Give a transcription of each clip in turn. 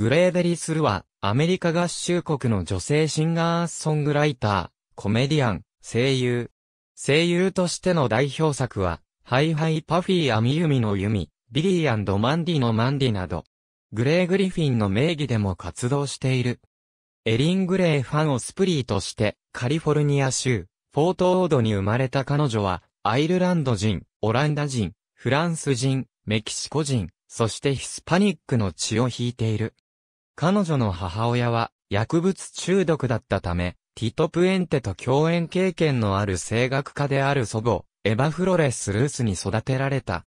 グレーベリスルは、アメリカ合衆国の女性シンガーソングライター、コメディアン、声優。声優としての代表作は、ハイハイパフィーやミユミの弓、ビリーマンディのマンディなど、グレー・グリフィンの名義でも活動している。エリン・グレーファン・をスプリーとして、カリフォルニア州、フォート・オードに生まれた彼女は、アイルランド人、オランダ人、フランス人、メキシコ人、そしてヒスパニックの血を引いている。彼女の母親は薬物中毒だったため、ティト・プエンテと共演経験のある声楽家である祖母、エヴァ・フロレス・ルースに育てられた。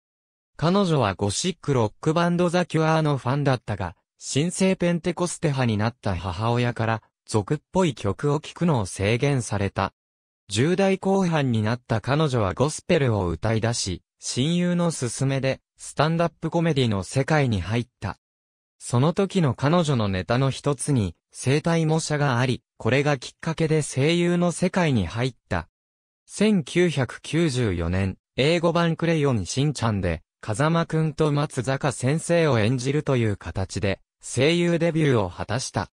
彼女はゴシックロックバンドザ・キュアーのファンだったが、新生ペンテコステ派になった母親から、俗っぽい曲を聴くのを制限された。10代後半になった彼女はゴスペルを歌い出し、親友の勧めで、スタンダップコメディの世界に入った。その時の彼女のネタの一つに、生体模写があり、これがきっかけで声優の世界に入った。1994年、英語版クレヨンしんちゃんで、風間くんと松坂先生を演じるという形で、声優デビューを果たした。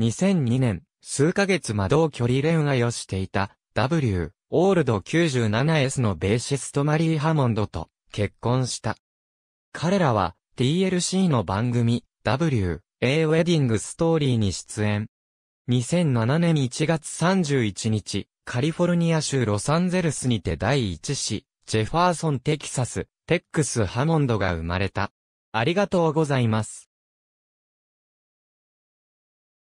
2002年、数ヶ月魔導距離恋愛をしていた、W、オールド 97S のベーシストマリー・ハモンドと結婚した。彼らは、TLC の番組、W、A ウェディングストーリーに出演。2007年1月31日、カリフォルニア州ロサンゼルスにて第1子、ジェファーソン・テキサス、テックス・ハモンドが生まれた。ありがとうございます。